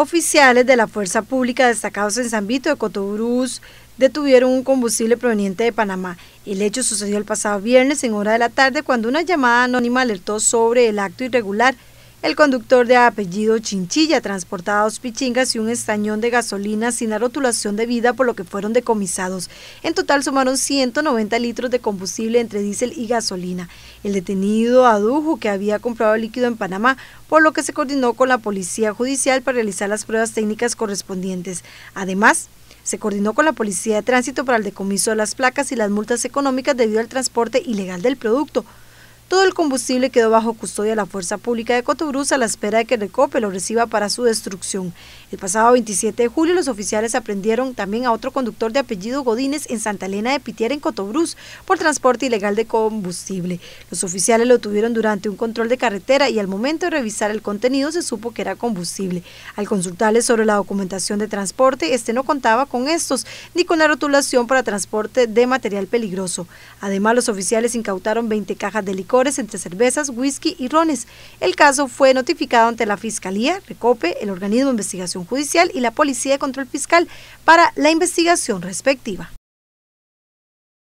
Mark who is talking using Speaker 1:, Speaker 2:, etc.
Speaker 1: Oficiales de la Fuerza Pública destacados en San Vito de Cotobruz detuvieron un combustible proveniente de Panamá. El hecho sucedió el pasado viernes en hora de la tarde cuando una llamada anónima alertó sobre el acto irregular el conductor de apellido Chinchilla transportaba dos pichingas y un estañón de gasolina sin la rotulación debida por lo que fueron decomisados. En total sumaron 190 litros de combustible entre diésel y gasolina. El detenido adujo que había comprado líquido en Panamá, por lo que se coordinó con la Policía Judicial para realizar las pruebas técnicas correspondientes. Además, se coordinó con la Policía de Tránsito para el decomiso de las placas y las multas económicas debido al transporte ilegal del producto. Todo el combustible quedó bajo custodia de la Fuerza Pública de Cotobruz a la espera de que Recope lo reciba para su destrucción. El pasado 27 de julio los oficiales aprendieron también a otro conductor de apellido Godínez en Santa Elena de Pitiera en Cotobruz por transporte ilegal de combustible. Los oficiales lo tuvieron durante un control de carretera y al momento de revisar el contenido se supo que era combustible. Al consultarle sobre la documentación de transporte, este no contaba con estos ni con la rotulación para transporte de material peligroso. Además, los oficiales incautaron 20 cajas de licor entre cervezas, whisky y rones. El caso fue notificado ante la Fiscalía, Recope, el organismo de investigación judicial y la Policía de Control Fiscal para la investigación respectiva.